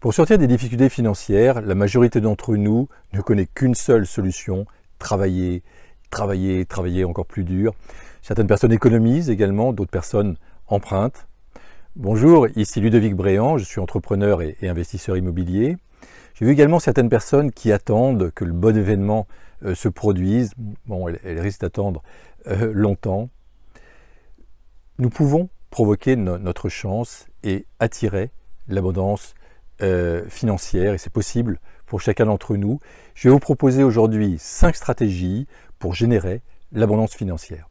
Pour sortir des difficultés financières, la majorité d'entre nous ne connaît qu'une seule solution, travailler, travailler, travailler encore plus dur. Certaines personnes économisent également, d'autres personnes empruntent. Bonjour, ici Ludovic Bréant, je suis entrepreneur et, investisseur immobilier. J'ai vu également certaines personnes qui attendent que le bon événement euh, se produise. Bon, elles, risquent d'attendre euh, longtemps. Nous pouvons provoquer notre chance et attirer l'abondance euh, financière et c'est possible pour chacun d'entre nous. Je vais vous proposer aujourd'hui cinq stratégies pour générer l'abondance financière.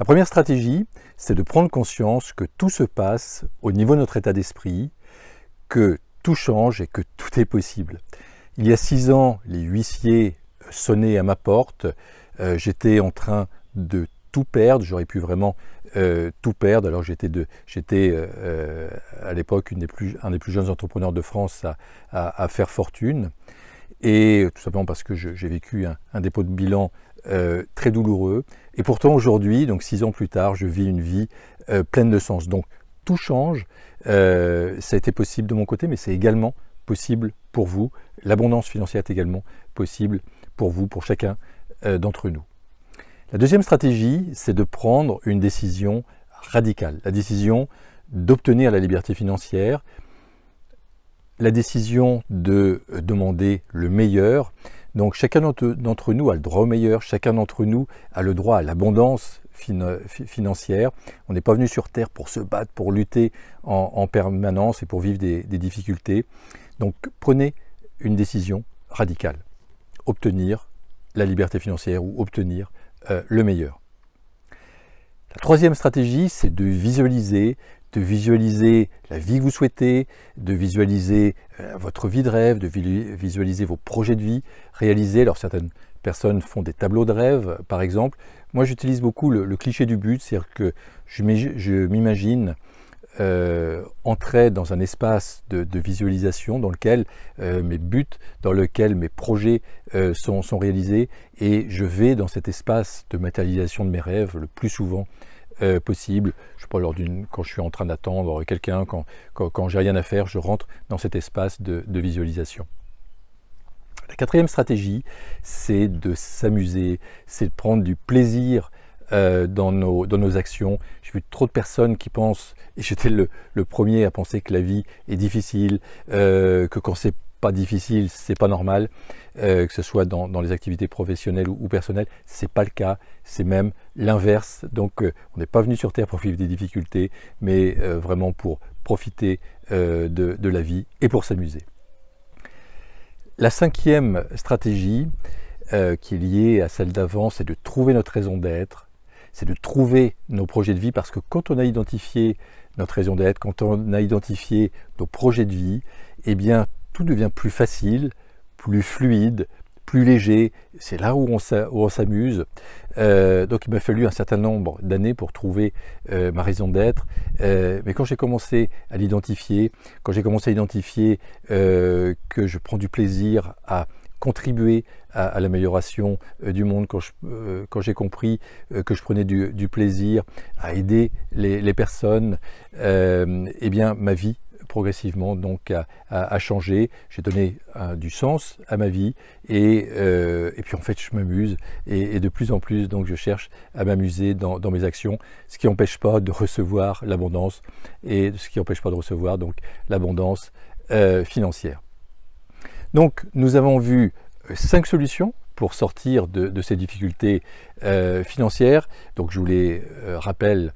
La première stratégie, c'est de prendre conscience que tout se passe au niveau de notre état d'esprit, que tout change et que tout est possible. Il y a six ans, les huissiers sonnaient à ma porte. Euh, j'étais en train de tout perdre, j'aurais pu vraiment euh, tout perdre. Alors j'étais, de, j'étais euh, euh, à l'époque une des plus, un des plus jeunes entrepreneurs de France à, faire fortune. Et tout simplement parce que j'ai vécu un, dépôt de bilan très douloureux. Et pourtant aujourd'hui, donc six ans plus tard, je vis une vie pleine de sens. Donc tout change. ça a été possible de mon côté, mais c'est également possible pour vous. L'abondance financière est également possible pour vous, pour chacun d'entre nous. La deuxième stratégie, c'est de prendre une décision radicale, la décision d'obtenir la liberté financière, la décision de euh, demander le meilleur. Donc chacun d'entre nous a le droit au meilleur, chacun d'entre nous a le droit à l'abondance financière. On n'est pas venu sur Terre pour se battre, pour lutter en, permanence et pour vivre des difficultés. Donc prenez une décision radicale. Obtenir la liberté financière ou obtenir euh, le meilleur. La troisième stratégie, c'est de visualiser, de visualiser la vie que vous souhaitez, de visualiser euh, votre vie de rêve, de visualiser vos projets de vie réalisés. Alors certaines personnes font des tableaux de rêve, par exemple. Moi, j'utilise beaucoup le, cliché du but, c'est-à-dire que je m'imagine euh, entrer dans un espace de, visualisation dans lequel euh, mes buts, dans lequel mes projets euh, sont, réalisés et je vais dans cet espace de matérialisation de mes rêves le plus souvent possible. Je parle lors d'une, quand je suis en train d'attendre quelqu'un, quand, quand, j'ai rien à faire, je rentre dans cet espace de visualisation. La quatrième stratégie, c'est de s'amuser, c'est de prendre du plaisir euh, dans, nos, dans nos actions. J'ai vu trop de personnes qui pensent, et j'étais le, le, premier à penser que la vie est difficile, euh, que quand c'est pas difficile, c'est pas normal, euh, que ce soit dans, dans, les activités professionnelles ou, personnelles, c'est pas le cas, c'est même l'inverse. Donc on n'est pas venu sur Terre pour vivre des difficultés, mais vraiment pour profiter de, de la vie et pour s'amuser. La cinquième stratégie, qui est liée à celle d'avant, c'est de trouver notre raison d'être, c'est de trouver nos projets de vie parce que quand on a identifié notre raison d'être, quand on a identifié nos projets de vie, eh bien tout devient plus facile, plus fluide, plus léger. C'est là où on s'amuse. Euh, donc il m'a fallu un certain nombre d'années pour trouver euh, ma raison d'être. Euh, mais quand j'ai commencé à l'identifier, quand j'ai commencé à identifier que je prends du plaisir à contribuer à, l'amélioration euh, du monde quand, euh, j'ai compris euh, que je prenais du, plaisir à aider les, personnes, et eh bien ma vie progressivement donc a changé J'ai donné du sens à ma vie et, puis en fait je m'amuse et, de plus en plus donc je cherche à m'amuser dans, mes actions, ce qui n'empêche pas de recevoir l'abondance et ce qui n'empêche pas de recevoir donc l'abondance financière. Donc nous avons vu euh, cinq solutions pour sortir de, ces difficultés euh, financières. Donc je vous les euh, rappelle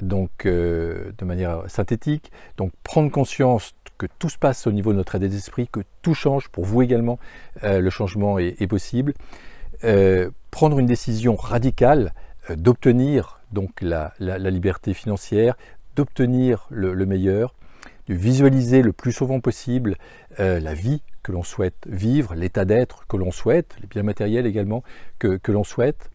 donc, de manière synthétique. Donc prendre conscience que tout se passe au niveau de notre des d'esprit, que tout change pour vous également, le changement est, possible. prendre une décision radicale d'obtenir donc la, liberté financière, d'obtenir le, meilleur, visualiser le plus souvent possible euh, la vie que l'on souhaite vivre, l'état d'être que l'on souhaite, les biens matériels également que, l'on souhaite,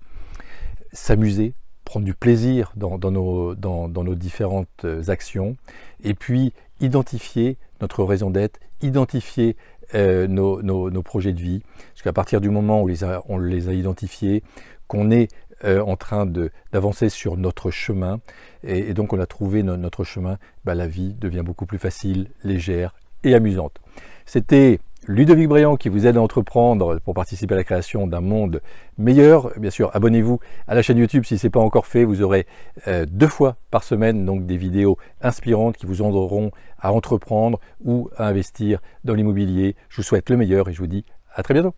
s'amuser, prendre du plaisir dans, nos, dans, dans, nos, différentes euh, actions, et puis identifier notre raison d'être, identifier euh, nos, projets de vie. Parce qu'à partir du moment où les on les a identifiés, qu'on est euh, en train d'avancer sur notre chemin, et, donc on a trouvé notre chemin, bah, la vie devient beaucoup plus facile, légère et amusante. C'était Ludovic Briand qui vous aide à entreprendre pour participer à la création d'un monde meilleur. Bien sûr, abonnez-vous à la chaîne YouTube si ce n'est pas encore fait. Vous aurez euh, deux fois par semaine donc des vidéos inspirantes qui vous aideront à entreprendre ou à investir dans l'immobilier. Je vous souhaite le meilleur et je vous dis à très bientôt.